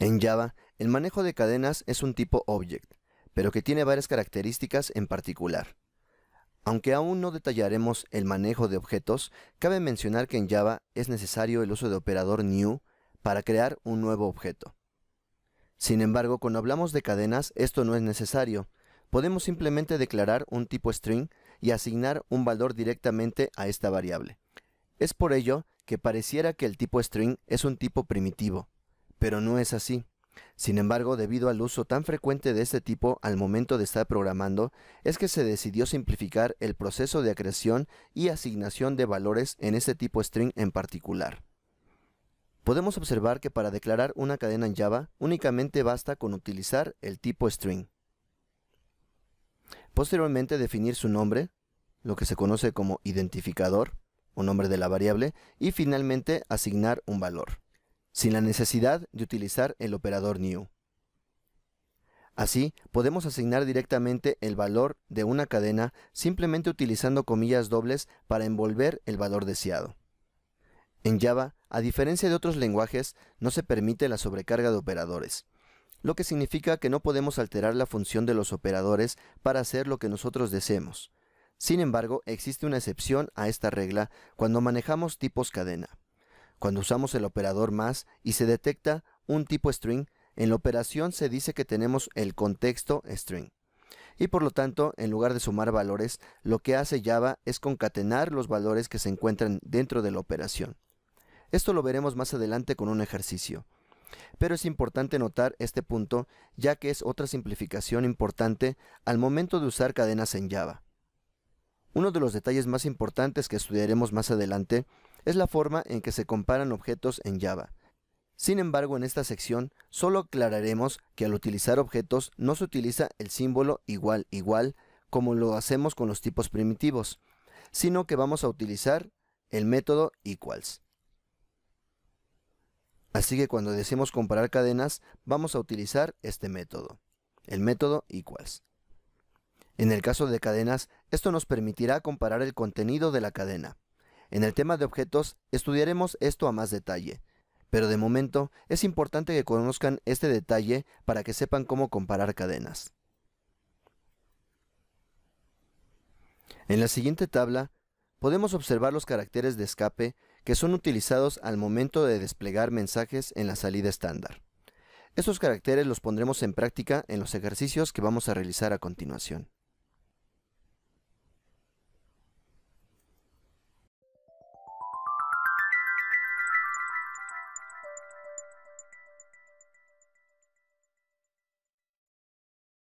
En Java, el manejo de cadenas es un tipo object, pero que tiene varias características en particular. Aunque aún no detallaremos el manejo de objetos, cabe mencionar que en Java es necesario el uso de operador new para crear un nuevo objeto. Sin embargo, cuando hablamos de cadenas, esto no es necesario. Podemos simplemente declarar un tipo string y asignar un valor directamente a esta variable. Es por ello que pareciera que el tipo string es un tipo primitivo, pero no es así. Sin embargo, debido al uso tan frecuente de este tipo al momento de estar programando, es que se decidió simplificar el proceso de acreción y asignación de valores en este tipo string en particular. Podemos observar que para declarar una cadena en Java únicamente basta con utilizar el tipo string. Posteriormente definir su nombre, lo que se conoce como identificador o nombre de la variable, y finalmente asignar un valor sin la necesidad de utilizar el operador new. Así, podemos asignar directamente el valor de una cadena simplemente utilizando comillas dobles para envolver el valor deseado. En Java, a diferencia de otros lenguajes, no se permite la sobrecarga de operadores, lo que significa que no podemos alterar la función de los operadores para hacer lo que nosotros deseemos. Sin embargo, existe una excepción a esta regla cuando manejamos tipos cadena. Cuando usamos el operador más y se detecta un tipo string, en la operación se dice que tenemos el contexto string. Y por lo tanto, en lugar de sumar valores, lo que hace Java es concatenar los valores que se encuentran dentro de la operación. Esto lo veremos más adelante con un ejercicio. Pero es importante notar este punto, ya que es otra simplificación importante al momento de usar cadenas en Java. Uno de los detalles más importantes que estudiaremos más adelante es la forma en que se comparan objetos en Java. Sin embargo, en esta sección solo aclararemos que al utilizar objetos no se utiliza el símbolo igual igual como lo hacemos con los tipos primitivos, sino que vamos a utilizar el método equals. Así que cuando decimos comparar cadenas, vamos a utilizar este método, el método equals. En el caso de cadenas, esto nos permitirá comparar el contenido de la cadena. En el tema de objetos estudiaremos esto a más detalle, pero de momento es importante que conozcan este detalle para que sepan cómo comparar cadenas. En la siguiente tabla podemos observar los caracteres de escape que son utilizados al momento de desplegar mensajes en la salida estándar. Estos caracteres los pondremos en práctica en los ejercicios que vamos a realizar a continuación.